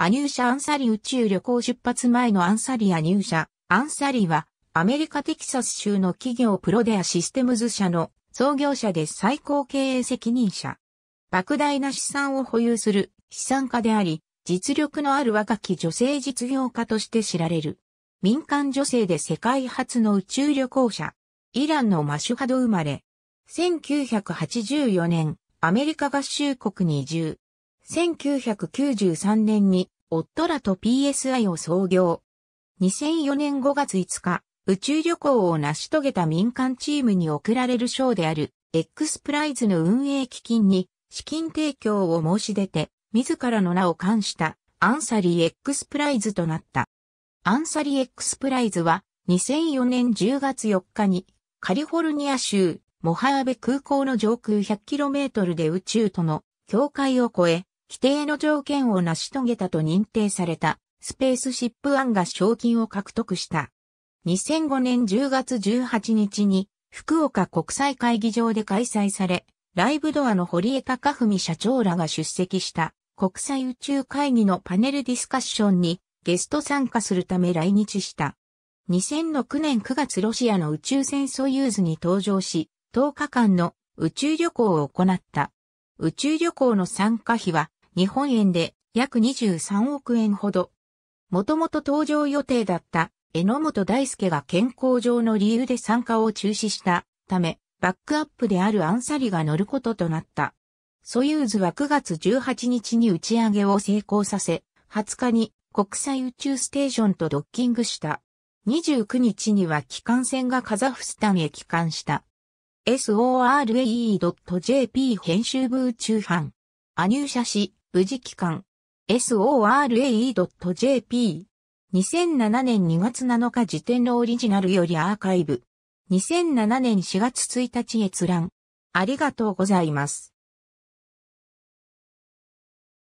アニューシャ・アンサリ宇宙旅行出発前のアンサリアニューシャ、アンサリは、アメリカ・テキサス州の企業プロデアシステムズ社の創業者で最高経営責任者。莫大な資産を保有する資産家であり、実力のある若き女性実業家として知られる。民間女性で世界初の宇宙旅行者。イランのマシュハド生まれ。1984年、アメリカ合衆国に移住。1993年に、オットラと PSI を創業。2004年5月5日、宇宙旅行を成し遂げた民間チームに贈られる賞である、X プライズの運営基金に、資金提供を申し出て、自らの名を冠した、アンサリー X プライズとなった。アンサリー X プライズは、2004年10月4日に、カリフォルニア州、モハーベ空港の上空 100km で宇宙との境界を越え、規定の条件を成し遂げたと認定された、スペースシップ1が賞金を獲得した。2005年10月18日に、福岡国際会議場で開催され、ライブドアの堀江貴文社長らが出席した国際宇宙会議のパネルディスカッションにゲスト参加するため来日した。2006年9月ロシアの宇宙戦ソユーズに登場し、10日間の宇宙旅行を行った。宇宙旅行の参加費は日本円で約23億円ほど。もともと登場予定だった榎本大輔が健康上の理由で参加を中止したため、バックアップであるアンサリが乗ることとなった。ソユーズは9月18日に打ち上げを成功させ、20日に国際宇宙ステーションとドッキングした。29日には機関船がカザフスタンへ帰還した。sorae.jp 編集部宇宙班。アー社し、無事期間、sore.jp。2007年2月7日時点のオリジナルよりアーカイブ。2007年4月1日閲覧。ありがとうございます。